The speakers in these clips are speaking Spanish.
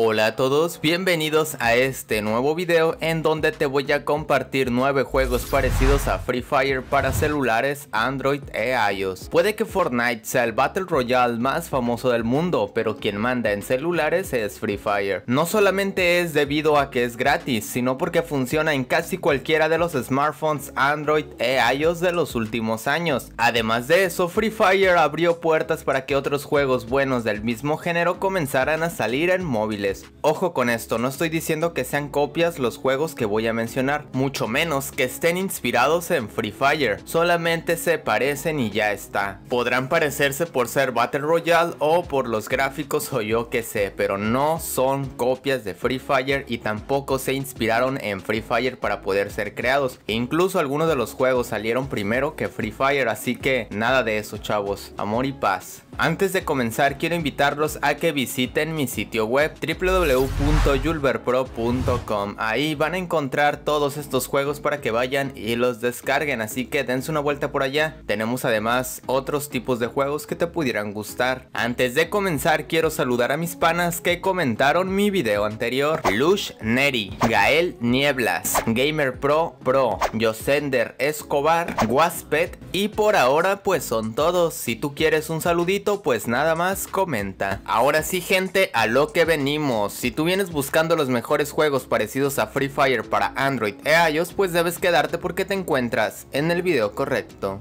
Hola a todos, bienvenidos a este nuevo video en donde te voy a compartir 9 juegos parecidos a Free Fire para celulares, Android e iOS. Puede que Fortnite sea el Battle Royale más famoso del mundo, pero quien manda en celulares es Free Fire. No solamente es debido a que es gratis, sino porque funciona en casi cualquiera de los smartphones Android e iOS de los últimos años. Además de eso, Free Fire abrió puertas para que otros juegos buenos del mismo género comenzaran a salir en móviles. Ojo con esto, no estoy diciendo que sean copias los juegos que voy a mencionar, mucho menos que estén inspirados en Free Fire, solamente se parecen y ya está. Podrán parecerse por ser Battle Royale o por los gráficos o yo que sé, pero no son copias de Free Fire y tampoco se inspiraron en Free Fire para poder ser creados. E incluso algunos de los juegos salieron primero que Free Fire, así que nada de eso chavos, amor y paz. Antes de comenzar quiero invitarlos a que visiten mi sitio web www.julverpro.com. Ahí van a encontrar todos estos juegos para que vayan y los descarguen, así que dense una vuelta por allá. Tenemos además otros tipos de juegos que te pudieran gustar. Antes de comenzar quiero saludar a mis panas que comentaron mi video anterior. Lush Neri, Gael Nieblas, Gamer Pro Pro, Yosender Escobar, Waspet y por ahora pues son todos, si tú quieres un saludito pues nada más comenta. Ahora sí gente, a lo que venimos, si tú vienes buscando los mejores juegos parecidos a Free Fire para Android e iOS pues debes quedarte porque te encuentras en el video correcto.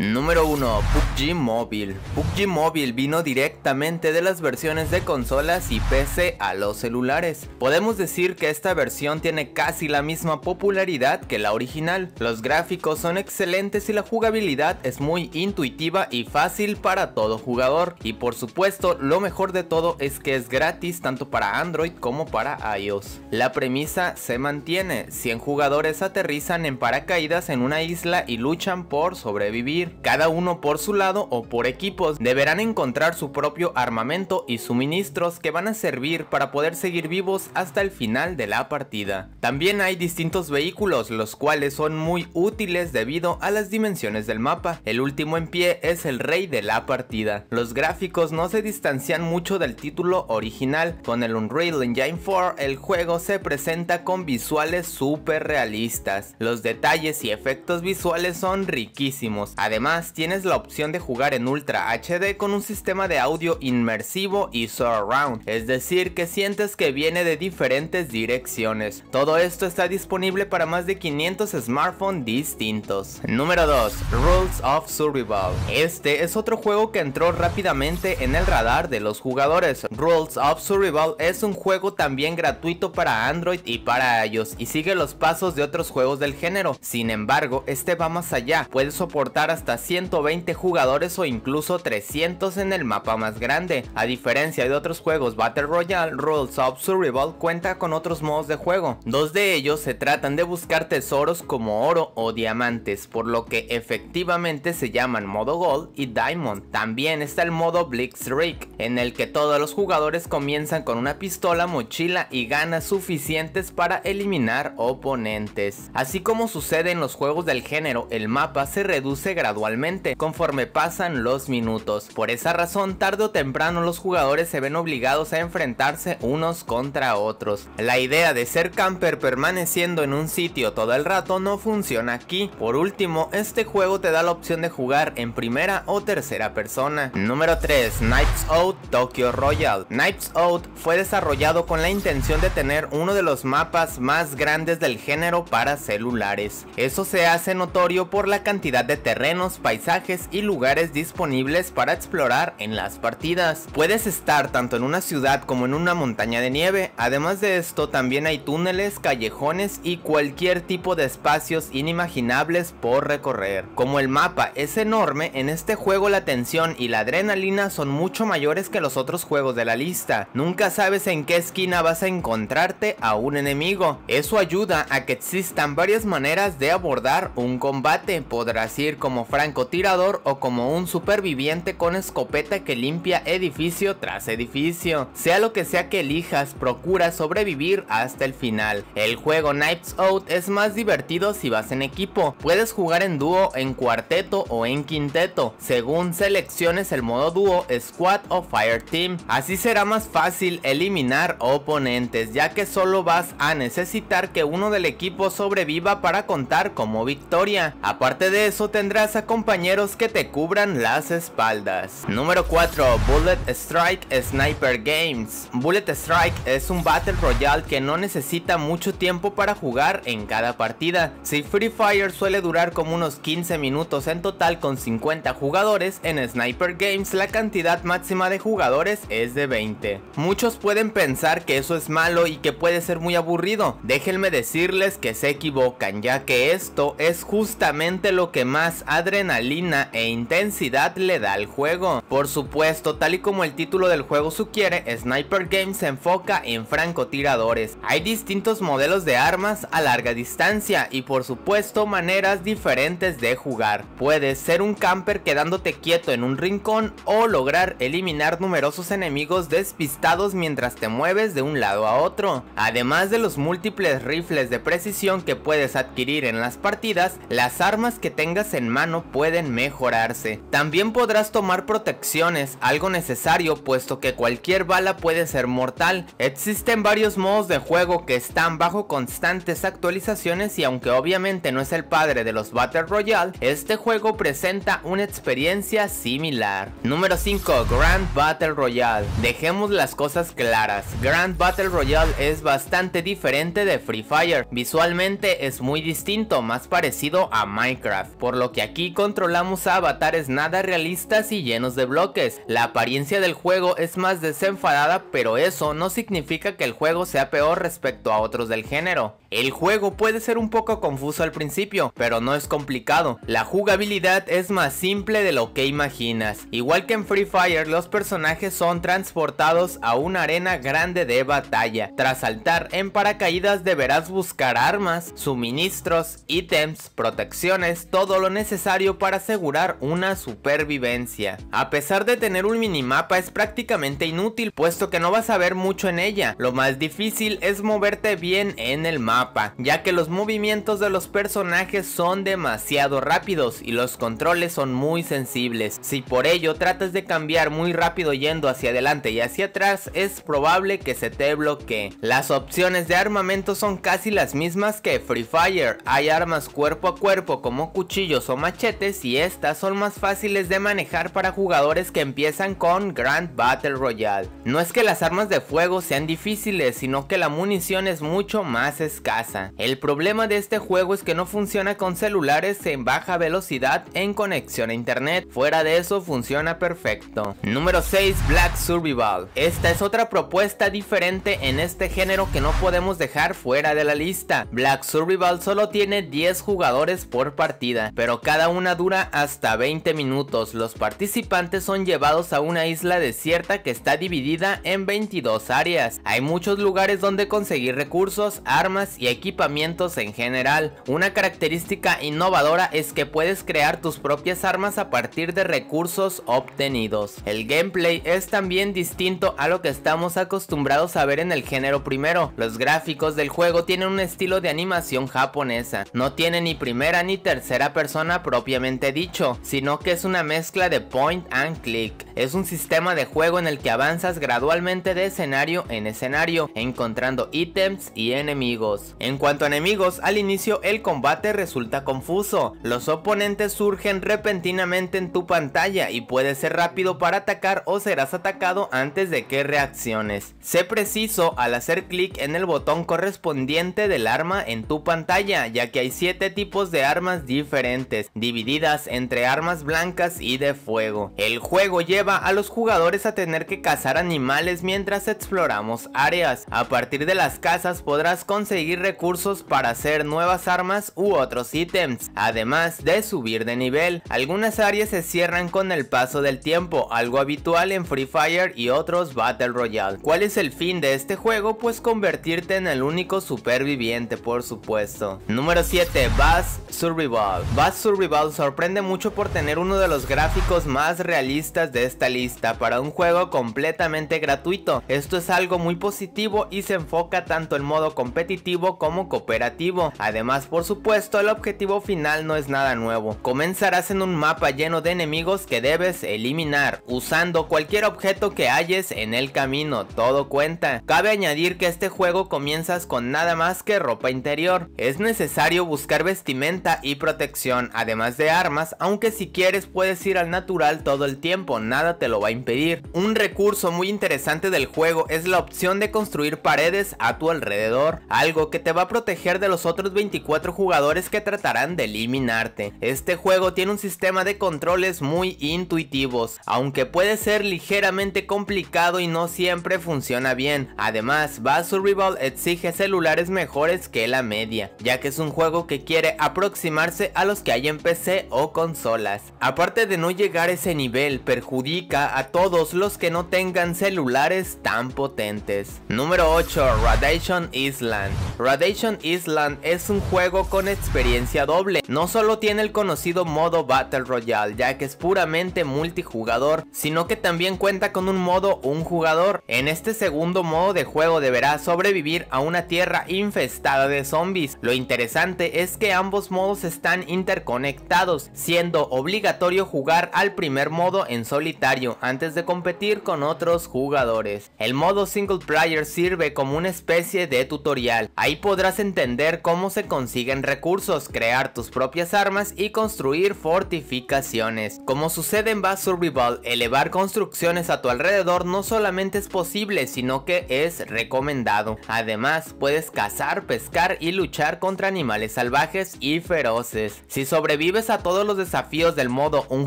Número 1. PUBG Mobile. PUBG Mobile vino directamente de las versiones de consolas y PC a los celulares. Podemos decir que esta versión tiene casi la misma popularidad que la original. Los gráficos son excelentes y la jugabilidad es muy intuitiva y fácil para todo jugador. Y por supuesto, lo mejor de todo es que es gratis tanto para Android como para iOS. La premisa se mantiene, 100 jugadores aterrizan en paracaídas en una isla y luchan por sobrevivir. Cada uno por su lado o por equipos deberán encontrar su propio armamento y suministros que van a servir para poder seguir vivos hasta el final de la partida. También hay distintos vehículos los cuales son muy útiles debido a las dimensiones del mapa. El último en pie es el rey de la partida. Los gráficos no se distancian mucho del título original. Con el Unreal Engine 4 el juego se presenta con visuales súper realistas. Los detalles y efectos visuales son riquísimos. Además, tienes la opción de jugar en Ultra HD con un sistema de audio inmersivo y surround, es decir, que sientes que viene de diferentes direcciones. Todo esto está disponible para más de 500 smartphones distintos. Número 2. Rules of Survival. Este es otro juego que entró rápidamente en el radar de los jugadores. Rules of Survival es un juego también gratuito para Android y para iOS y sigue los pasos de otros juegos del género. Sin embargo, este va más allá, puede soportar hasta 120 jugadores o incluso 300 en el mapa más grande. A diferencia de otros juegos Battle Royale, Rules of Survival cuenta con otros modos de juego. Dos de ellos se tratan de buscar tesoros como oro o diamantes, por lo que efectivamente se llaman modo Gold y Diamond. También está el modo Blitz rig en el que todos los jugadores comienzan con una pistola, mochila y ganas suficientes para eliminar oponentes. Así como sucede en los juegos del género, el mapa se reduce gradualmente conforme pasan los minutos. Por esa razón, tarde o temprano los jugadores se ven obligados a enfrentarse unos contra otros. La idea de ser camper permaneciendo en un sitio todo el rato no funciona aquí. Por último, este juego te da la opción de jugar en primera o tercera persona. Número 3. Knights Out Tokyo Royal. Knights Out fue desarrollado con la intención de tener uno de los mapas más grandes del género para celulares. Eso se hace notorio por la cantidad de terreno paisajes y lugares disponibles para explorar en las partidas. Puedes estar tanto en una ciudad como en una montaña de nieve, además de esto también hay túneles, callejones y cualquier tipo de espacios inimaginables por recorrer. Como el mapa es enorme, en este juego la tensión y la adrenalina son mucho mayores que los otros juegos de la lista. Nunca sabes en qué esquina vas a encontrarte a un enemigo. Eso ayuda a que existan varias maneras de abordar un combate. Podrás ir como francotirador o como un superviviente con escopeta que limpia edificio tras edificio. Sea lo que sea que elijas, procura sobrevivir hasta el final. El juego Knives Out es más divertido si vas en equipo. Puedes jugar en dúo, en cuarteto o en quinteto, según selecciones el modo dúo, squad o fire team. Así será más fácil eliminar oponentes, ya que solo vas a necesitar que uno del equipo sobreviva para contar como victoria. Aparte de eso tendrás compañeros que te cubran las espaldas. Número 4. Bullet Strike Sniper Games. Bullet Strike es un Battle Royale que no necesita mucho tiempo para jugar en cada partida. Si Free Fire suele durar como unos 15 minutos en total con 50 jugadores, en Sniper Games la cantidad máxima de jugadores es de 20. Muchos pueden pensar que eso es malo y que puede ser muy aburrido. Déjenme decirles que se equivocan ya que esto es justamente lo que más ha adrenalina e intensidad le da al juego. Por supuesto, tal y como el título del juego sugiere, Sniper Games se enfoca en francotiradores. Hay distintos modelos de armas a larga distancia y por supuesto maneras diferentes de jugar. Puedes ser un camper quedándote quieto en un rincón o lograr eliminar numerosos enemigos despistados mientras te mueves de un lado a otro. Además de los múltiples rifles de precisión que puedes adquirir en las partidas, las armas que tengas en mano pueden mejorarse. También podrás tomar protecciones, algo necesario puesto que cualquier bala puede ser mortal. Existen varios modos de juego que están bajo constantes actualizaciones y aunque obviamente no es el padre de los Battle Royale, este juego presenta una experiencia similar. Número 5. Grand Battle Royale. Dejemos las cosas claras. Grand Battle Royale es bastante diferente de Free Fire. Visualmente es muy distinto, más parecido a Minecraft, por lo que aquí controlamos a avatares nada realistas y llenos de bloques. La apariencia del juego es más desenfadada pero eso no significa que el juego sea peor respecto a otros del género. El juego puede ser un poco confuso al principio, pero no es complicado. La jugabilidad es más simple de lo que imaginas. Igual que en Free Fire, los personajes son transportados a una arena grande de batalla. Tras saltar en paracaídas deberás buscar armas, suministros, ítems, protecciones, todo lo necesario para asegurar una supervivencia. A pesar de tener un minimapa es prácticamente inútil, puesto que no vas a ver mucho en ella. Lo más difícil es moverte bien en el mapa ya que los movimientos de los personajes son demasiado rápidos y los controles son muy sensibles. Si por ello tratas de cambiar muy rápido yendo hacia adelante y hacia atrás, es probable que se te bloquee. Las opciones de armamento son casi las mismas que Free Fire, hay armas cuerpo a cuerpo como cuchillos o machetes y estas son más fáciles de manejar para jugadores que empiezan con Grand Battle Royale. No es que las armas de fuego sean difíciles, sino que la munición es mucho más escasa. El problema de este juego es que no funciona con celulares en baja velocidad en conexión a internet, fuera de eso funciona perfecto. Número 6 Black Survival. Esta es otra propuesta diferente en este género que no podemos dejar fuera de la lista. Black Survival solo tiene 10 jugadores por partida, pero cada una dura hasta 20 minutos. Los participantes son llevados a una isla desierta que está dividida en 22 áreas. Hay muchos lugares donde conseguir recursos, armas y equipamientos en general. Una característica innovadora es que puedes crear tus propias armas a partir de recursos obtenidos. El gameplay es también distinto a lo que estamos acostumbrados a ver en el género primero. Los gráficos del juego tienen un estilo de animación japonesa. No tiene ni primera ni tercera persona propiamente dicho, sino que es una mezcla de point and click. Es un sistema de juego en el que avanzas gradualmente de escenario en escenario, encontrando ítems y enemigos. En cuanto a enemigos, al inicio el combate resulta confuso. Los oponentes surgen repentinamente en tu pantalla y puedes ser rápido para atacar o serás atacado antes de que reacciones. Sé preciso al hacer clic en el botón correspondiente del arma en tu pantalla, ya que hay 7 tipos de armas diferentes, divididas entre armas blancas y de fuego. El juego lleva a los jugadores a tener que cazar animales mientras exploramos áreas. A partir de las casas podrás conseguir recursos para hacer nuevas armas u otros ítems, además de subir de nivel. Algunas áreas se cierran con el paso del tiempo, algo habitual en Free Fire y otros Battle Royale. ¿Cuál es el fin de este juego? Pues convertirte en el único superviviente, por supuesto. Número 7. Bass Survival. Bass Survival sorprende mucho por tener uno de los gráficos más realistas de esta lista para un juego completamente gratuito. Esto es algo muy positivo y se enfoca tanto en modo competitivo como cooperativo. Además, por supuesto, el objetivo final no es nada nuevo. Comenzarás en un mapa lleno de enemigos que debes eliminar, usando cualquier objeto que halles en el camino, todo cuenta. Cabe añadir que este juego comienzas con nada más que ropa interior. Es necesario buscar vestimenta y protección, además de armas, aunque si quieres puedes ir al natural todo el tiempo, nada te lo va a impedir. Un recurso muy interesante del juego es la opción de construir paredes a tu alrededor, algo que te va a proteger de los otros 24 jugadores que tratarán de eliminarte. Este juego tiene un sistema de controles muy intuitivos, aunque puede ser ligeramente complicado y no siempre funciona bien. Además, Bass Survival exige celulares mejores que la media, ya que es un juego que quiere aproximarse a los que hay en PC o consolas. Aparte de no llegar a ese nivel, perjudica a todos los que no tengan celulares tan potentes. Número 8. Radiation Island. Radiation Island es un juego con experiencia doble, no solo tiene el conocido modo Battle Royale ya que es puramente multijugador, sino que también cuenta con un modo un jugador. En este segundo modo de juego deberá sobrevivir a una tierra infestada de zombies. Lo interesante es que ambos modos están interconectados, siendo obligatorio jugar al primer modo en solitario antes de competir con otros jugadores. El modo single player sirve como una especie de tutorial. Ahí podrás entender cómo se consiguen recursos, crear tus propias armas y construir fortificaciones. Como sucede en Bass Survival, elevar construcciones a tu alrededor no solamente es posible, sino que es recomendado. Además, puedes cazar, pescar y luchar contra animales salvajes y feroces. Si sobrevives a todos los desafíos del modo un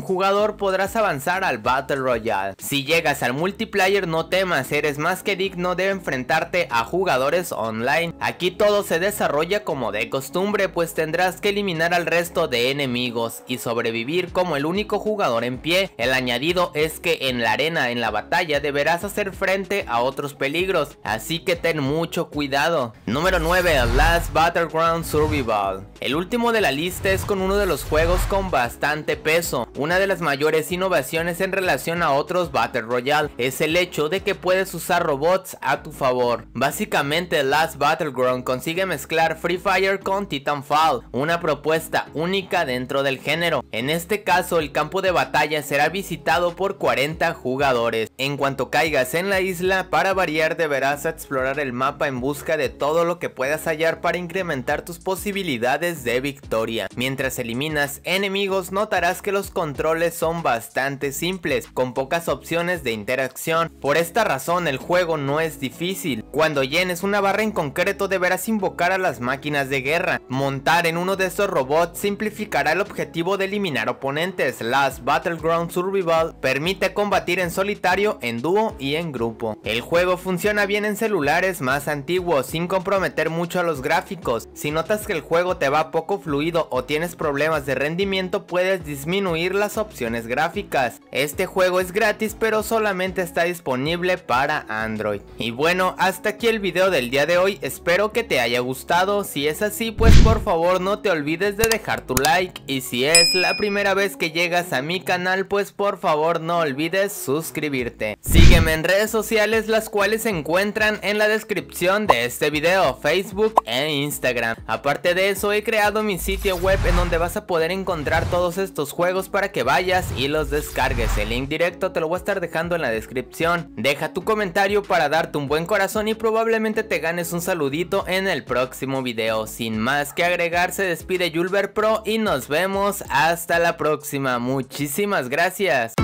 jugador, podrás avanzar al Battle Royale. Si llegas al multiplayer, no temas, eres más que digno de enfrentarte a jugadores online. Aquí todo se desarrolla como de costumbre pues tendrás que eliminar al resto de enemigos y sobrevivir como el único jugador en pie. El añadido es que en la arena en la batalla deberás hacer frente a otros peligros, así que ten mucho cuidado. Número 9. Last Battleground Survival. El último de la lista es con uno de los juegos con bastante peso. Una de las mayores innovaciones en relación a otros Battle Royale es el hecho de que puedes usar robots a tu favor. Básicamente Last Battleground consigue mezclar Free Fire con Titanfall, una propuesta única dentro del género. En este caso, el campo de batalla será visitado por 40 jugadores. En cuanto caigas en la isla, para variar deberás explorar el mapa en busca de todo lo que puedas hallar para incrementar tus posibilidades de victoria. Mientras eliminas enemigos, notarás que los controles son bastante simples, con pocas opciones de interacción. Por esta razón, el juego no es difícil. Cuando llenes una barra en concreto, deberás invocar a las máquinas de guerra. Montar en uno de estos robots simplificará el objetivo de eliminar oponentes. Last Battleground Survival permite combatir en solitario, en dúo y en grupo. El juego funciona bien en celulares más antiguos sin comprometer mucho a los gráficos. Si notas que el juego te va poco fluido o tienes problemas de rendimiento puedes disminuir las opciones gráficas. Este juego es gratis pero solamente está disponible para Android. Y bueno, hasta aquí el video del día de hoy, espero que te haya gustado, si es así pues por favor no te olvides de dejar tu like y si es la primera vez que llegas a mi canal pues por favor no olvides suscribirte. Sígueme en redes sociales las cuales se encuentran en la descripción de este video, Facebook e Instagram. Aparte de eso he creado mi sitio web en donde vas a poder encontrar todos estos juegos para que vayas y los descargues. El link directo te lo voy a estar dejando en la descripción. Deja tu comentario para darte un buen corazón y probablemente te ganes un saludito en el próximo video. Sin más que agregar, se despide Julver Pro y nos vemos hasta la próxima. Muchísimas gracias.